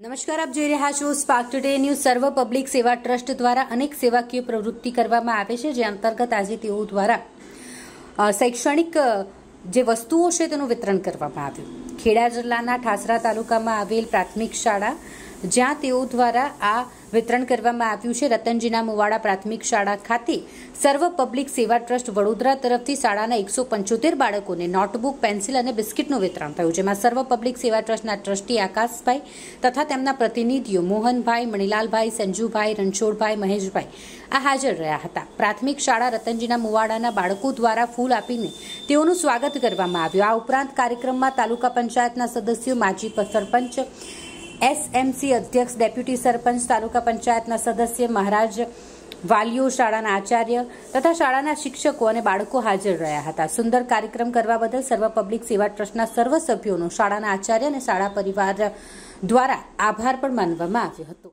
નમસ્કાર આપ જોઈ રહ્યા છો Spark Today News Sarv Public Seva Trust દ્વારા અનેક સેવાકીય પ્રવૃત્તિ કરવામાં આવે છે જે અંતર્ગત આજે તેઓ દ્વારા શૈક્ષણિક જે વસ્તુઓ છે તેનું વિતરણ કરવામાં આવ્યું ખેડા જિલ્લાના ઠાસરા તાલુકામાં આવેલ પ્રાથમિક શાળા જ્યાં તેઓ દ્વારા આ વિતરણ કરવામાં આવ્યું છે રતનજીના મુવાડા પ્રાથમિક શાળા ખાતે સર્વ પબ્લિક સેવા ટ્રસ્ટ વડોદરા તરફથી શાળાના એકસો પંચોતેર બાળકોને નોટબુક પેન્સિલ અને બિસ્કિટનું વિતરણ થયું જેમાં સર્વ પબ્લિક સેવા ટ્રસ્ટના ટ્રસ્ટી આકાશભાઈ તથા તેમના પ્રતિનિધિઓ મોહનભાઈ મણિલાલભાઈ સંજુભાઈ રણછોડભાઈ મહેશભાઈ આ હાજર રહ્યા હતા પ્રાથમિક શાળા રતનજીના મુવાડાના બાળકો દ્વારા ફૂલ આપીને તેઓનું સ્વાગત કરવામાં આવ્યું આ ઉપરાંત કાર્યક્રમમાં તાલુકા પંચ પંચાયતના સદસ્યો માજી સરપંચ એસએમસી અધ્યક્ષ ડેપ્યુટી સરપંચ તાલુકા પંચાયતના સદસ્ય મહારાજ વાલીઓ શાળાના આચાર્ય તથા શાળાના શિક્ષકો અને બાળકો હાજર રહ્યા હતા સુંદર કાર્યક્રમ કરવા બદલ સર્વ પબ્લિક સેવા ટ્રસ્ટના સર્વ સભ્યોનો શાળાના આચાર્ય અને શાળા પરિવાર દ્વારા આભાર પણ માનવામાં આવ્યો હતો